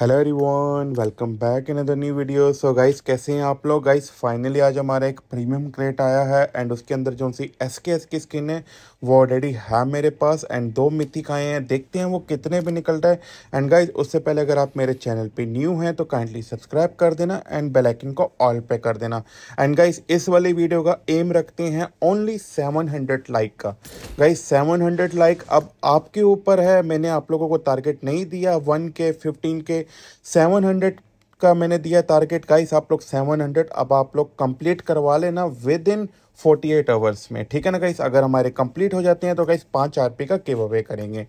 hello everyone welcome back in other new video so guys कैसे हैं आप लोग गाइस फाइनली आज हमारा एक प्रीमियम क्रेट आया है एंड उसके अंदर जो सी एस के एस की स्किन है वो ऑलरेडी है मेरे पास एंड दो मिथिक आए हैं देखते हैं वो कितने भी निकलता है एंड गाइस उससे पहले अगर आप मेरे चैनल पे न्यू हैं तो काइंडली सब्सक्राइब कर देना एंड बेलाइकिन को ऑल पे कर देना एंड गाइज इस वाली वीडियो का एम रखते हैं ओनली सेवन लाइक का गाइज सेवन लाइक अब आपके ऊपर है मैंने आप लोगों को टारगेट नहीं दिया वन के फिफ्टीन के सेवन हंड्रेड का मैंने दिया टारगेट गाइस आप लोग सेवन हंड्रेड अब आप लोग कंप्लीट करवा लेना within forty eight hours में ठीक है ना गाइस अगर हमारे कंप्लीट हो जाते हैं तो गाइस पाँच आर का केव अवे करेंगे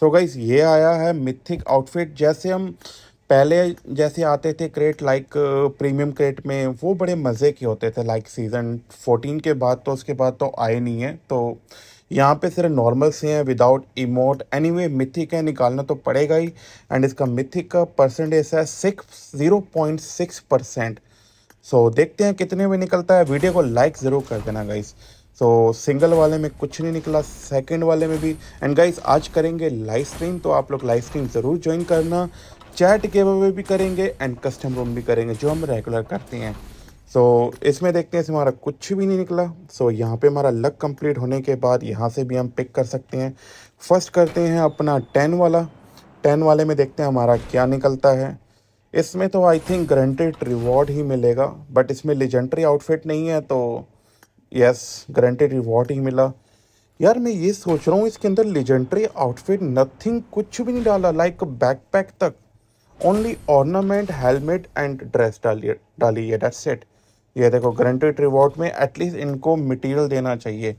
तो गाइस ये आया है मिथिक आउटफिट जैसे हम पहले जैसे आते थे क्रेट लाइक प्रीमियम क्रेट में वो बड़े मज़े के होते थे लाइक सीज़न फोर्टीन के बाद तो उसके बाद तो आए नहीं है तो यहाँ पे सिर्फ नॉर्मल से हैं without emote anyway mythic है निकालना तो पड़ेगा ही एंड इसका मिथिक का परसेंटेज है six zero point six percent so देखते हैं कितने में निकलता है वीडियो को लाइक ज़रूर कर देना गाइस सो so, सिंगल वाले में कुछ नहीं निकला सेकंड वाले में भी एंड गाइस आज करेंगे लाइव स्ट्रीम तो आप लोग लाइव स्ट्रीम ज़रूर ज्वाइन करना चैट गेम भी करेंगे एंड कस्टम रूम भी करेंगे जो हम रेगुलर करते हैं सो so, इसमें देखते हैं इसमें हमारा कुछ भी नहीं निकला सो so, यहाँ पे हमारा लक कंप्लीट होने के बाद यहाँ से भी हम पिक कर सकते हैं फर्स्ट करते हैं अपना टेन वाला टेन वाले में देखते हैं हमारा क्या निकलता है इसमें तो आई थिंक ग्रंटेड रिवॉर्ड ही मिलेगा बट इसमें लेजेंडरी आउटफिट नहीं है तो यस ग्रंटेड रिवॉर्ड ही मिला यार मैं ये सोच रहा हूँ इसके अंदर लेजेंडरी आउटफिट नथिंग कुछ भी नहीं डाला लाइक बैक तक only ornament helmet and dress डाली डाली है डेट सेट ये देखो ग्रंटेड रिवॉर्ड में एटलीस्ट इनको मटेरियल देना चाहिए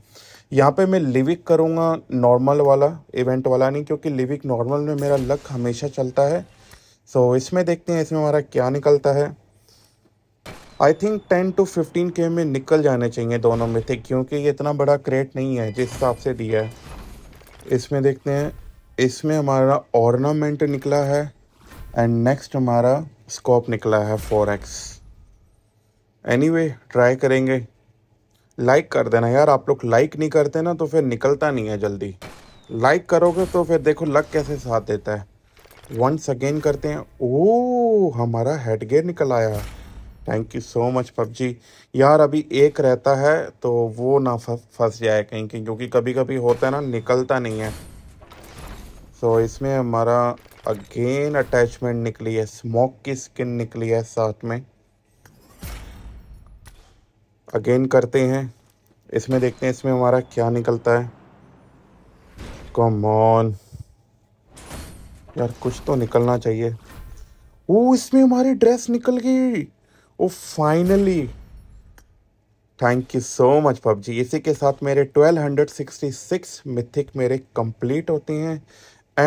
यहाँ पे मैं लिविक करूँगा नॉर्मल वाला इवेंट वाला नहीं क्योंकि लिविक नॉर्मल में मेरा लक हमेशा चलता है सो so, इसमें देखते हैं इसमें हमारा क्या निकलता है I think ten to fifteen के में निकल जाने चाहिए दोनों में थे क्योंकि ये इतना बड़ा क्रेट नहीं है जिस हिसाब से दिया है इसमें देखते हैं इसमें हमारा ऑर्नामेंट निकला है एंड नेक्स्ट हमारा स्कोप निकला है four X any anyway, try करेंगे लाइक कर देना यार आप लोग लाइक नहीं करते ना तो फिर निकलता नहीं है जल्दी लाइक करोगे तो फिर देखो लक कैसे साथ देता है वंस अगेन करते हैं ओ हमारा हेड गेयर निकल आया thank you so much PUBG यार अभी एक रहता है तो वो ना फंस जाए कहीं कहीं क्योंकि कभी कभी होता है ना निकलता नहीं है सो so, इसमें हमारा अगेन अटैचमेंट निकली है स्मोक की स्किन निकली है साथ में अगेन करते हैं इसमें देखते हैं इसमें हमारा क्या निकलता है कम यार कुछ तो निकलना चाहिए ओ इसमें हमारी ड्रेस निकल गई oh finally thank you so much PUBG इसी के साथ मेरे 1266 मिथिक मेरे कंप्लीट होते हैं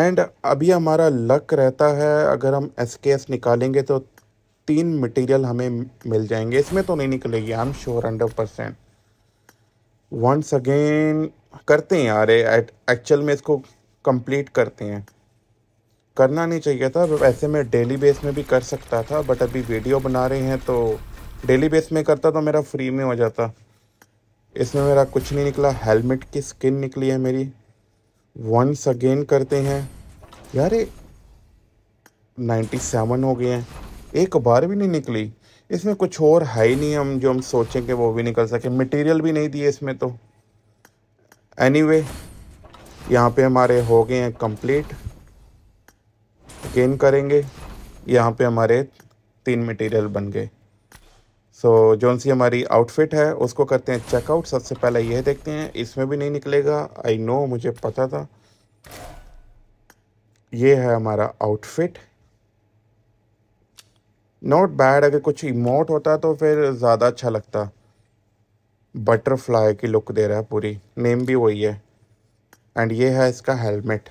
एंड अभी हमारा लक रहता है अगर हम एस निकालेंगे तो तीन मटेरियल हमें मिल जाएंगे इसमें तो नहीं निकलेगी I am sure hundred percent once again करते हैं यार एक्चुअल में इसको कंप्लीट करते हैं करना नहीं चाहिए था वैसे मैं डेली बेस में भी कर सकता था बट अभी वीडियो बना रहे हैं तो डेली बेस में करता तो मेरा फ्री में हो जाता इसमें मेरा कुछ नहीं निकला हेलमेट की स्किन निकली है मेरी वंस अगेन करते हैं यार नाइन्टी सेवन हो गए हैं एक बार भी नहीं निकली इसमें कुछ और है ही नहीं हम जो हम सोचें कि वो भी निकल सके मटेरियल भी नहीं दिए इसमें तो एनीवे anyway, यहाँ पे हमारे हो गए हैं कंप्लीट अगेन करेंगे यहाँ पे हमारे तीन मटेरियल बन गए सो so, जौन सी हमारी आउटफिट है उसको करते हैं चेकआउट सबसे पहले यह देखते हैं इसमें भी नहीं निकलेगा आई नो मुझे पता था ये है हमारा आउटफिट नॉट बैड अगर कुछ इमोट होता तो फिर ज़्यादा अच्छा लगता बटरफ्लाई की लुक दे रहा है पूरी नेम भी वही है एंड ये है इसका हेलमेट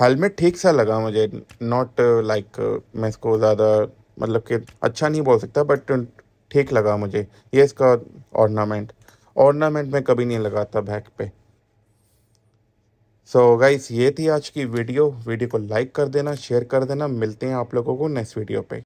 हेलमेट ठीक सा लगा मुझे not like uh, like, uh, मैं इसको ज़्यादा मतलब कि अच्छा नहीं बोल सकता बट uh, ठीक लगा मुझे ये इसका ऑर्नामेंट ऑर्नामेंट मैं कभी नहीं लगाता बैक पे सो so गाइस ये थी आज की वीडियो वीडियो को लाइक कर देना शेयर कर देना मिलते हैं आप लोगों को नेक्स्ट वीडियो पे